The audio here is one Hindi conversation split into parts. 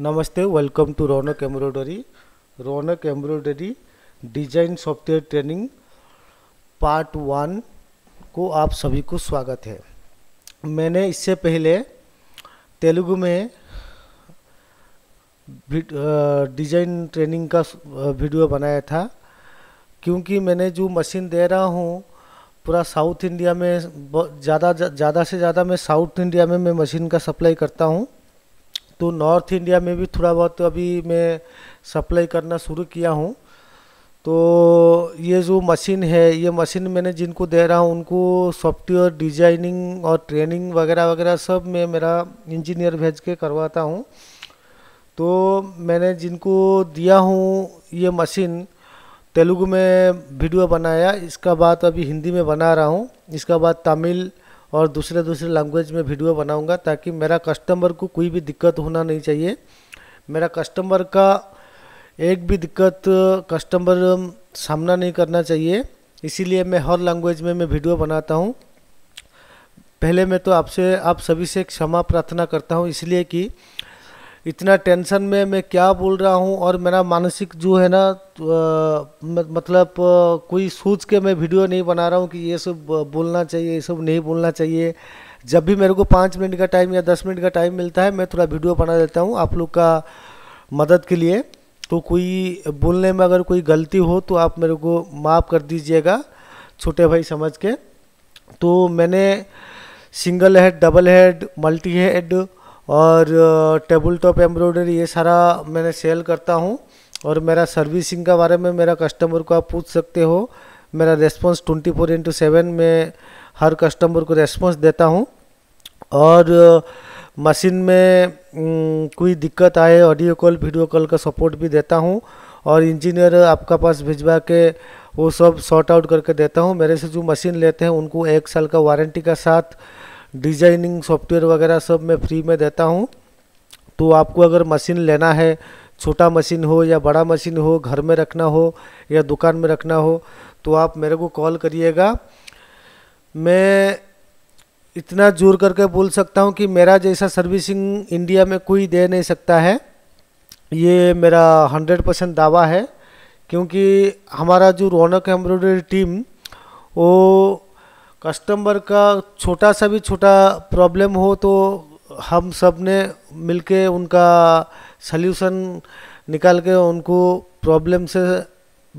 नमस्ते welcome to Raunak embroidery Raunak embroidery design software training part one को आप सभी को स्वागत है मैंने इससे पहले तेलुगु में डिजाइन ट्रेनिंग का वीडियो बनाया था क्योंकि मैंने जो मशीन दे रहा हूँ पूरा साउथ इंडिया में ज़्यादा ज़्यादा से ज़्यादा मैं साउथ इंडिया में मैं मशीन का सप्लाई करता हूँ तो नॉर्थ इंडिया में भी थोड़ा बहुत अभी मैं सप्लाई करना शुरू किया हूँ तो ये जो मशीन है ये मशीन मैंने जिनको दे रहा हूँ उनको सॉफ्टवेयर डिजाइनिंग और ट्रेनिंग वगैरह वगैरह सब मैं मेरा इंजीनियर भेज के करवाता हूँ तो मैंने जिनको दिया हूँ ये मशीन तेलुगु में वीडियो बनाया इसका बाद अभी हिंदी में बना रहा हूँ इसका बाद तमिल और दूसरे दूसरे लैंग्वेज में वीडियो बनाऊंगा ताकि मेरा कस्टमर को कोई भी दिक्कत होना नहीं चाहिए मेरा कस्टमर का एक भी दिक्कत कस्टमर सामना नहीं करना चाहिए इसीलिए मैं हर लैंग्वेज में मैं वीडियो बनाता हूँ पहले मैं तो आपसे आप सभी से क्षमा प्रार्थना करता हूँ इसलिए कि इतना टेंशन में मैं क्या बोल रहा हूँ और मेरा मानसिक जो है ना मतलब कोई सोच के मैं वीडियो नहीं बना रहा हूँ कि ये सब बोलना चाहिए ये सब नहीं बोलना चाहिए जब भी मेरे को पाँच मिनट का टाइम या दस मिनट का टाइम मिलता है मैं थोड़ा वीडियो बना देता हूँ आप लोग का मदद के लिए तो कोई बोलने में अगर कोई गलती हो तो आप मेरे को माफ़ कर दीजिएगा छोटे भाई समझ के तो मैंने single head double head multi head और टेबल टॉप एम्ब्रॉयडरी ये सारा मैंने सेल करता हूँ और मेरा सर्विसिंग का बारे में मेरा कस्टमर को आप पूछ सकते हो मेरा response twenty four into seven में हर कस्टमर को रेस्पॉन्स देता हूँ और मशीन में कोई दिक्कत आए ऑडियो कॉल वीडियो कॉल का सपोर्ट भी देता हूँ और इंजीनियर आपका पास भिजवा के वो सब शॉर्ट आउट करके देता हूँ मेरे से जो मशीन लेते हैं उनको एक साल का वारंटी का साथ डिजाइनिंग सॉफ्टवेयर वगैरह सब मैं फ्री में देता हूँ तो आपको अगर मशीन लेना है छोटा मशीन हो या बड़ा मशीन हो घर में रखना हो या दुकान में रखना हो तो आप मेरे को कॉल करिएगा मैं इतना जोर करके बोल सकता हूँ कि मेरा जैसा सर्विसिंग इंडिया में कोई दे नहीं सकता है ये मेरा हंड्रेड परसेंट दावा है क्योंकि हमारा जो रौनक एम्ब्रॉयडरी टीम वो कस्टमर का छोटा सा भी छोटा प्रॉब्लम हो तो हम सब ने मिल के उनका सल्यूशन निकाल के उनको प्रॉब्लम से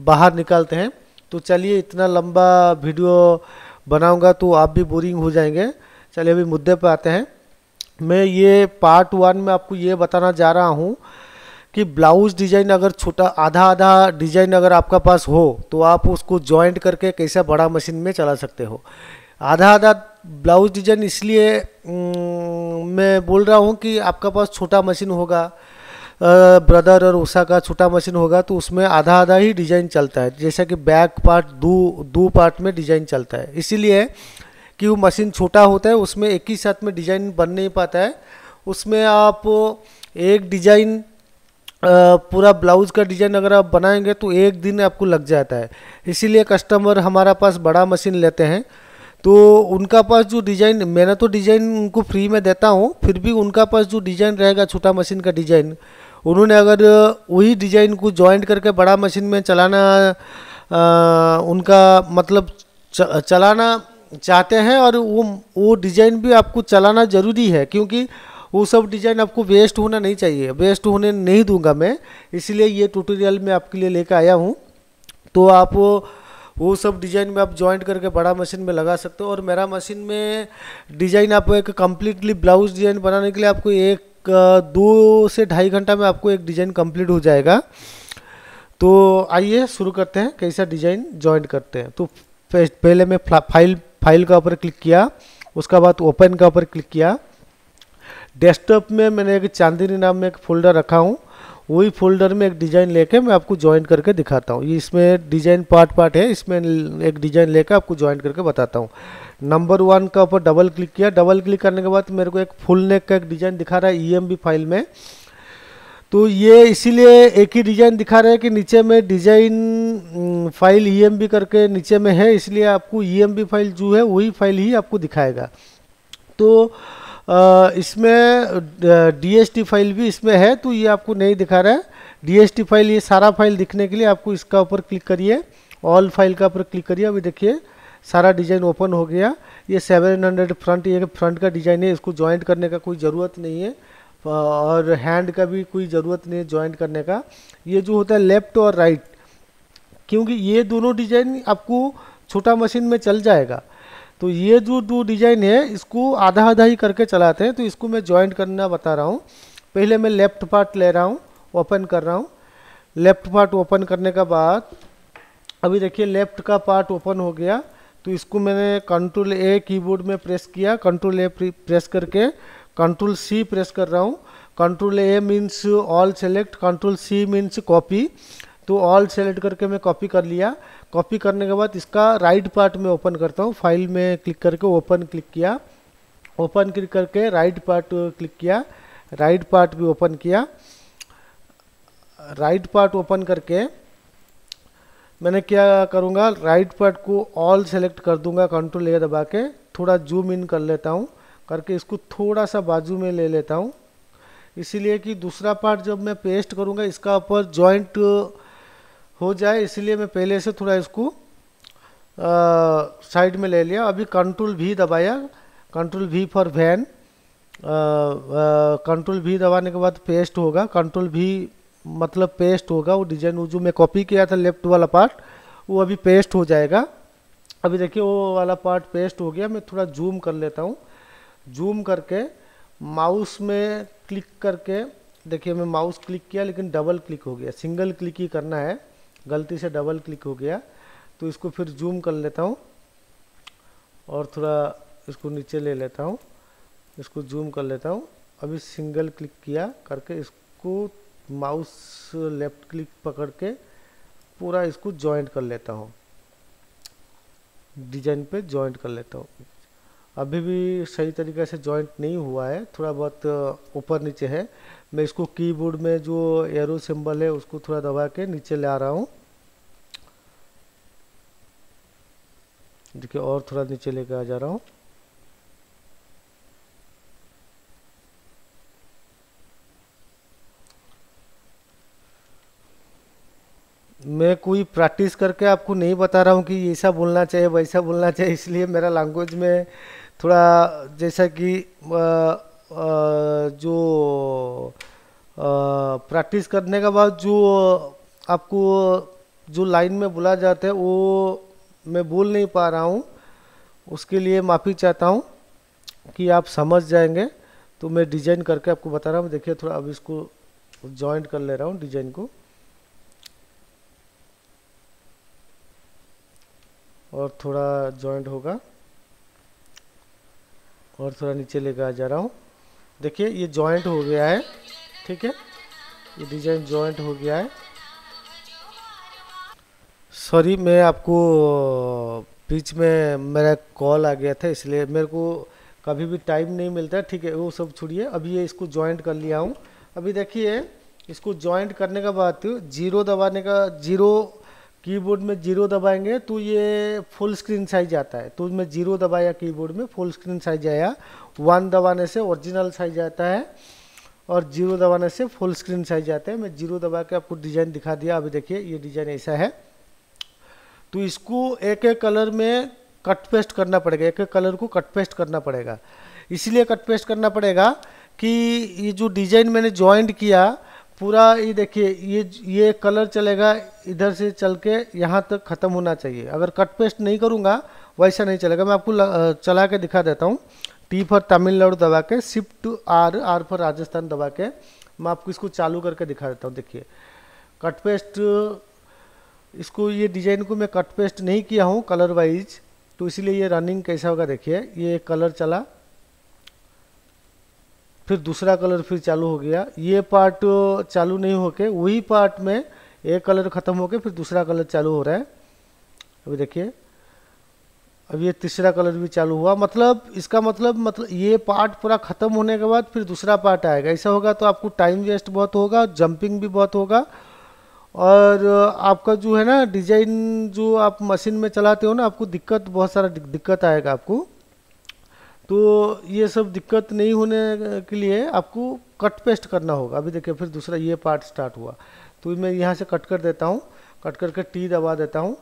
बाहर निकालते हैं तो चलिए इतना लंबा वीडियो बनाऊंगा तो आप भी बोरिंग हो जाएंगे चलिए अभी मुद्दे पर आते हैं मैं ये पार्ट वन में आपको ये बताना जा रहा हूँ कि ब्लाउज डिजाइन अगर छोटा आधा आधा डिजाइन अगर आपका पास हो तो आप उसको ज्वाइंट करके कैसा बड़ा मशीन में चला सकते हो आधा आधा ब्लाउज डिजाइन इसलिए मैं बोल रहा हूँ कि आपका पास छोटा मशीन होगा ब्रदर और उषा का छोटा मशीन होगा तो उसमें आधा आधा ही डिजाइन चलता है जैसा कि बैक पार्ट दो दो पार्ट में डिजाइन चलता है इसीलिए कि वो मशीन छोटा होता है उसमें एक ही साथ में डिजाइन बन नहीं पाता है उसमें आप एक डिजाइन पूरा ब्लाउज़ का डिज़ाइन अगर आप बनाएंगे तो एक दिन आपको लग जाता है इसीलिए कस्टमर हमारा पास बड़ा मशीन लेते हैं तो उनका पास जो डिज़ाइन मैंने तो डिज़ाइन उनको फ्री में देता हूँ फिर भी उनका पास जो डिज़ाइन रहेगा छोटा मशीन का डिज़ाइन उन्होंने अगर वही डिज़ाइन को ज्वाइंट करके बड़ा मशीन में चलाना आ, उनका मतलब च, चलाना चाहते हैं और वो वो डिज़ाइन भी आपको चलाना ज़रूरी है क्योंकि वो सब डिज़ाइन आपको वेस्ट होना नहीं चाहिए वेस्ट होने नहीं दूंगा मैं इसलिए ये ट्यूटोरियल मैं आपके लिए लेकर आया हूँ तो आप वो सब डिज़ाइन में आप जॉइंट करके बड़ा मशीन में लगा सकते हो और मेरा मशीन में डिज़ाइन आप एक कम्प्लीटली ब्लाउज डिज़ाइन बनाने के लिए आपको एक दो से ढाई घंटा में आपको एक डिज़ाइन कम्प्लीट हो जाएगा तो आइए शुरू करते हैं कैसा डिज़ाइन जॉइंट करते हैं तो पहले मैं फाइल फाइल का ऊपर क्लिक किया उसका बाद ओपन का ऊपर क्लिक किया डेस्कटॉप में मैंने एक चांदनी नाम में एक फोल्डर रखा हूँ वही फोल्डर में एक डिज़ाइन लेके मैं आपको ज्वाइन करके दिखाता हूँ इसमें डिज़ाइन पार्ट पार्ट है इसमें एक डिज़ाइन लेके आपको ज्वाइन करके बताता हूँ नंबर वन का ऊपर डबल क्लिक किया डबल क्लिक करने के बाद मेरे को एक फुल नेक का एक डिज़ाइन दिखा रहा है ई e फाइल में तो ये इसीलिए एक ही डिज़ाइन दिखा रहे हैं कि नीचे में डिज़ाइन फाइल ई करके नीचे में है इसलिए आपको ई e फाइल जो है वही फाइल ही आपको दिखाएगा तो इसमें डीएसटी फाइल भी इसमें है तो ये आपको नहीं दिखा रहा है डीएसटी फाइल ये सारा फाइल दिखने के लिए आपको इसका ऊपर क्लिक करिए ऑल फाइल का ऊपर क्लिक करिए अभी देखिए सारा डिज़ाइन ओपन हो गया ये 700 फ्रंट ये फ्रंट का डिज़ाइन है इसको ज्वाइंट करने का कोई ज़रूरत नहीं है और हैंड का भी कोई ज़रूरत नहीं है ज्वाइंट करने का ये जो होता है लेफ्ट और राइट क्योंकि ये दोनों डिज़ाइन आपको छोटा मशीन में चल जाएगा तो ये जो दो डिजाइन है इसको आधा आधा ही करके चलाते हैं तो इसको मैं ज्वाइंट करना बता रहा हूँ पहले मैं लेफ्ट पार्ट ले रहा हूँ ओपन कर रहा हूँ लेफ्ट पार्ट ओपन करने का बाद अभी देखिए लेफ्ट का पार्ट ओपन हो गया तो इसको मैंने कंट्रोल ए कीबोर्ड में प्रेस किया कंट्रोल ए प्रेस करके कंट्रोल सी प्रेस कर रहा हूँ control A means all select control C means copy तो ऑल सेलेक्ट करके मैं कॉपी कर लिया कॉपी करने के बाद इसका राइट पार्ट में ओपन करता हूँ फाइल में क्लिक करके ओपन क्लिक किया ओपन क्लिक करके राइट पार्ट क्लिक किया राइट पार्ट भी ओपन किया राइट पार्ट ओपन करके मैंने क्या करूँगा राइट पार्ट को ऑल सेलेक्ट कर दूंगा कंट्रोल ए दबा के थोड़ा जूम इन कर लेता हूँ करके इसको थोड़ा सा बाजू में ले लेता हूँ इसीलिए कि दूसरा पार्ट जब मैं पेस्ट करूँगा इसका ऊपर जॉइंट हो जाए इसलिए मैं पहले से थोड़ा इसको साइड में ले लिया अभी कंट्रोल भी दबाया कंट्रोल भी फॉर वैन कंट्रोल भी दबाने के बाद पेस्ट होगा कंट्रोल भी मतलब पेस्ट होगा वो डिजाइन जो मैं कॉपी किया था लेफ्ट वाला पार्ट वो अभी पेस्ट हो जाएगा अभी देखिए वो वाला पार्ट पेस्ट हो गया मैं थोड़ा जूम कर लेता हूँ जूम करके माउस में क्लिक करके देखिए मैं माउस क्लिक किया लेकिन डबल क्लिक हो गया सिंगल क्लिक ही करना है गलती से डबल क्लिक हो गया तो इसको फिर जूम कर लेता हूँ और थोड़ा इसको नीचे ले लेता हूँ इसको जूम कर लेता हूँ अभी सिंगल क्लिक किया करके इसको माउस लेफ्ट क्लिक पकड़ के पूरा इसको जॉइंट कर लेता हूँ डिजाइन पे जॉइंट कर लेता हूँ अभी भी सही तरीके से जॉइंट नहीं हुआ है थोड़ा बहुत ऊपर नीचे है मैं इसको कीबोर्ड में जो एरो सिंबल है उसको थोड़ा दबा के नीचे ले आ रहा हूँ देखिए और थोड़ा नीचे लेकर आ जा रहा हूँ मैं कोई प्रैक्टिस करके आपको नहीं बता रहा हूँ कि ऐसा बोलना चाहिए वैसा बोलना चाहिए इसलिए मेरा लैंग्वेज में थोड़ा जैसा कि जो प्रैक्टिस करने के बाद जो आपको जो लाइन में बुला जाता है वो मैं भूल नहीं पा रहा हूँ उसके लिए माफ़ी चाहता हूँ कि आप समझ जाएंगे तो मैं डिजाइन करके आपको बता रहा हूँ देखिए थोड़ा अब इसको जॉइंट कर ले रहा हूँ डिजाइन को और थोड़ा जॉइंट होगा और थोड़ा नीचे लेकर आ जा रहा हूँ देखिए ये जॉइंट हो गया है ठीक है ये डिजाइन जॉइंट हो गया है सॉरी मैं आपको बीच में मेरा कॉल आ गया था इसलिए मेरे को कभी भी टाइम नहीं मिलता ठीक है वो सब छोड़िए अभी ये इसको ज्वाइंट कर लिया हूँ अभी देखिए इसको ज्वाइंट करने का बात जीरो दबाने का जीरो कीबोर्ड में जीरो दबाएंगे तो ये फुल स्क्रीन साइज आता है तो मैं जीरो दबाया कीबोर्ड में फुल स्क्रीन साइज आया वन दबाने से ओरिजिनल साइज आता है और जीरो दबाने से फुल स्क्रीन साइज आता है मैं जीरो दबा के आपको डिज़ाइन दिखा दिया अभी देखिए ये डिज़ाइन ऐसा है तो इसको एक एक कलर में कट पेस्ट करना पड़ेगा एक एक कलर को कट पेस्ट करना पड़ेगा इसलिए कट पेस्ट करना पड़ेगा कि ये जो डिजाइन मैंने ज्वाइंट किया पूरा ये देखिए ये ये कलर चलेगा इधर से चल के यहाँ तक ख़त्म होना चाहिए अगर कट पेस्ट नहीं करूँगा वैसा नहीं चलेगा मैं आपको चला के दिखा देता हूँ टी फॉर तमिलनाडु दबा के shift R R for Rajasthan दबा के मैं आपको इसको चालू करके दिखा देता हूँ देखिए कट पेस्ट इसको ये डिजाइन को मैं कट पेस्ट नहीं किया हूँ कलर वाइज तो इसलिए ये रनिंग कैसा होगा देखिए ये एक कलर चला फिर दूसरा कलर फिर चालू हो गया ये पार्ट चालू नहीं होके वही पार्ट में एक कलर ख़त्म होके फिर दूसरा कलर चालू हो रहा है अभी देखिए अब ये तीसरा कलर भी चालू हुआ मतलब इसका मतलब मतलब ये पार्ट पूरा ख़त्म होने के बाद फिर दूसरा पार्ट आएगा ऐसा होगा तो आपको टाइम वेस्ट बहुत होगा जंपिंग भी बहुत होगा और आपका जो है ना डिजाइन जो आप मशीन में चलाते हो ना आपको दिक्कत बहुत सारा दिक्कत आएगा आपको तो ये सब दिक्कत नहीं होने के लिए आपको कट पेस्ट करना होगा अभी देखिए फिर दूसरा ये पार्ट स्टार्ट हुआ तो मैं यहाँ से कट कर देता हूँ कट करके टी दबा देता हूँ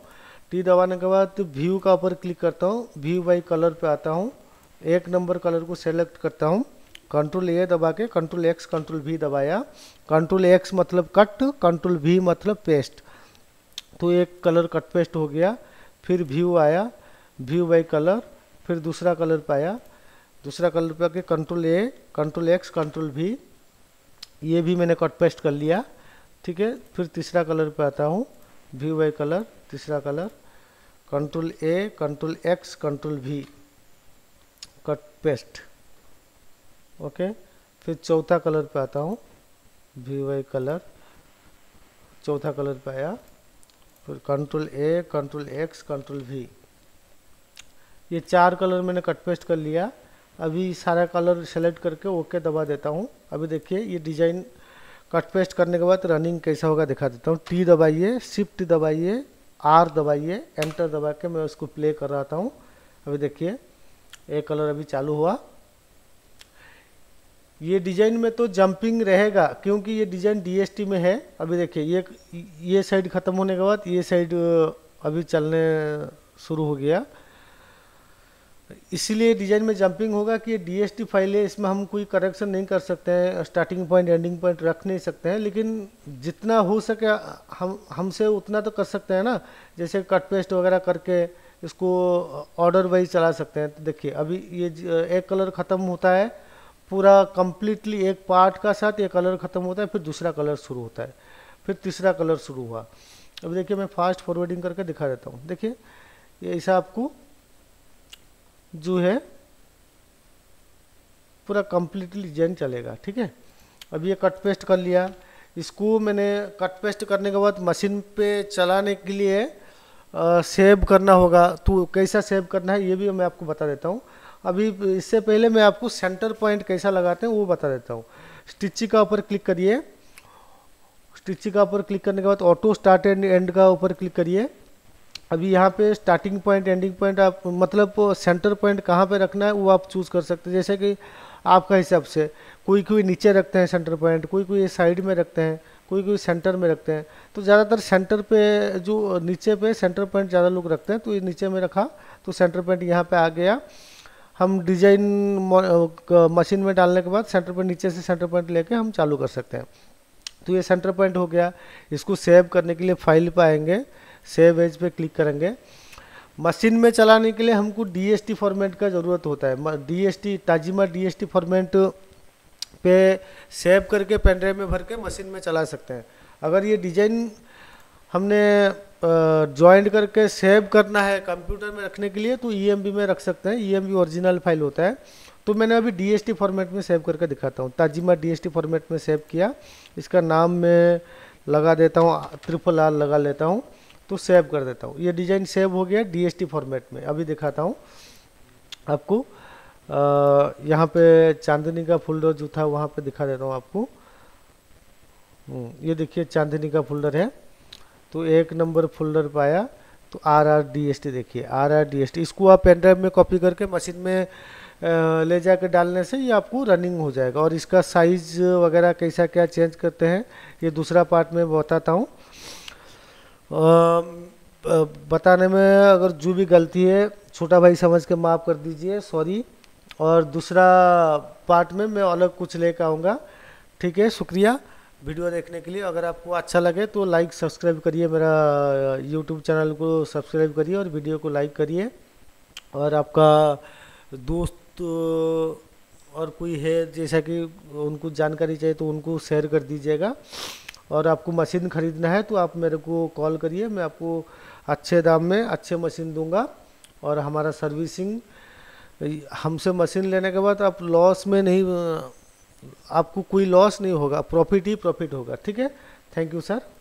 टी दबाने के बाद तो व्यू का ऊपर क्लिक करता हूँ व्यू बाई कलर पे आता हूँ एक नंबर कलर को सेलेक्ट करता हूँ कंट्रोल ए दबा के कंट्रोल एक्स कंट्रोल वी दबाया कंट्रोल एक्स मतलब कट कंट्रोल वी मतलब पेस्ट तो एक कलर कट पेस्ट हो गया फिर व्यू आया व्यू बाई कलर फिर दूसरा कलर पाया दूसरा कलर पर के control A control X control V ये भी मैंने कट पेस्ट कर लिया ठीक है फिर तीसरा कलर पे आता हूँ व्यू बाई कलर तीसरा colour control A control X control V cut paste okay फिर चौथा कलर पे आता हूँ वी वाई कलर चौथा कलर पे आया फिर control A control X control V ये चार कलर मैंने कट पेस्ट कर लिया अभी सारा कलर सेलेक्ट करके ओके दबा देता हूँ अभी देखिए ये डिजाइन कट पेस्ट करने के बाद रनिंग कैसा होगा दिखा देता हूँ टी दबाइए शिफ्ट दबाइए आर दबाइए एंटर दबा के मैं उसको प्ले कर रहा था हूँ अभी देखिए ये कलर अभी चालू हुआ ये डिजाइन में तो जंपिंग रहेगा क्योंकि ये डिजाइन डीएसटी में है अभी देखिए ये ये साइड ख़त्म होने के बाद ये साइड अभी चलने शुरू हो गया इसीलिए डिजाइन में जंपिंग होगा कि ये डीएसटी फाइल है इसमें हम कोई करेक्शन नहीं कर सकते हैं स्टार्टिंग पॉइंट एंडिंग पॉइंट रख नहीं सकते हैं लेकिन जितना हो सके हम हमसे उतना तो कर सकते हैं ना जैसे कट पेस्ट वगैरह करके इसको ऑर्डर वाइज चला सकते हैं तो देखिए अभी ये एक कलर ख़त्म होता है पूरा कम्प्लीटली एक पार्ट का साथ ये कलर ख़त्म होता है फिर दूसरा कलर शुरू होता है फिर तीसरा कलर शुरू हुआ अब देखिए मैं फास्ट फॉरवर्डिंग करके दिखा देता हूँ देखिए ये ऐसा आपको जो है पूरा कम्प्लीटली जेन चलेगा ठीक है अब ये कट पेस्ट कर लिया इसको मैंने कट पेस्ट करने के बाद मशीन पे चलाने के लिए सेव करना होगा तो कैसा सेव करना है ये भी मैं आपको बता देता हूँ अभी इससे पहले मैं आपको सेंटर पॉइंट कैसा लगाते हैं वो बता देता हूँ स्टिची का ऊपर क्लिक करिए स्टिची का ऊपर क्लिक करने के बाद ऑटो स्टार्ट एंड एंड का ऊपर क्लिक करिए अभी यहाँ पे स्टार्टिंग पॉइंट एंडिंग पॉइंट आप मतलब सेंटर पॉइंट कहाँ पे रखना है वो आप चूज़ कर सकते हैं जैसे कि आपका हिसाब से कोई कोई नीचे रखते हैं सेंटर पॉइंट कोई कोई साइड में रखते हैं कोई कोई सेंटर में रखते हैं तो ज़्यादातर सेंटर पे जो नीचे पे सेंटर पॉइंट ज़्यादा लोग रखते हैं तो ये नीचे में रखा तो सेंटर पॉइंट यहाँ पर आ गया हम डिजाइन मशीन में डालने के बाद सेंटर पॉइंट नीचे से सेंटर पॉइंट लेके हम चालू कर सकते हैं तो ये सेंटर पॉइंट हो गया इसको सेव करने के लिए फाइल पर आएंगे सेव एज पे क्लिक करेंगे मशीन में चलाने के लिए हमको डी फॉर्मेट का ज़रूरत होता है D S T Tajima D format पे सेव करके पेन ड्राइव में भर के मशीन में चला सकते हैं अगर ये डिजाइन हमने ज्वाइंट करके सेव करना है कंप्यूटर में रखने के लिए तो ई e में रख सकते हैं ई एम ओरिजिनल फाइल होता है तो मैंने अभी डी फॉर्मेट में सेव करके दिखाता हूँ ताजिमा डी फॉर्मेट में सेव किया इसका नाम मैं लगा देता हूँ ट्रिपल आर लगा लेता हूँ तो सेव कर देता हूँ ये डिज़ाइन सेव हो गया डी फॉर्मेट में अभी दिखाता हूँ आपको यहाँ पे चांदनी का फोल्डर जो था वहाँ पे दिखा देता हूँ आपको हम्म, ये देखिए चांदनी का फोल्डर है तो एक नंबर फोल्डर पाया तो R R D S T देखिए R R D S T इसको आप पेन ड्राइव में कॉपी करके मशीन में ले जाकर डालने से ये आपको रनिंग हो जाएगा और इसका साइज वगैरह कैसा क्या चेंज करते हैं ये दूसरा पार्ट में बताता हूँ बताने में अगर जो भी गलती है छोटा भाई समझ के माफ़ कर दीजिए सॉरी और दूसरा पार्ट में मैं अलग कुछ लेकर आऊँगा ठीक है शुक्रिया वीडियो देखने के लिए अगर आपको अच्छा लगे तो लाइक सब्सक्राइब करिए मेरा यूट्यूब चैनल को सब्सक्राइब करिए और वीडियो को लाइक करिए और आपका दोस्त और कोई है जैसा कि उनको जानकारी चाहिए तो उनको शेयर कर दीजिएगा और आपको मशीन ख़रीदना है तो आप मेरे को कॉल करिए मैं आपको अच्छे दाम में अच्छे मशीन दूंगा और हमारा सर्विसिंग हमसे मशीन लेने के बाद आप लॉस में नहीं आपको कोई लॉस नहीं होगा प्रॉफिट ही प्रॉफिट होगा ठीक है थैंक यू सर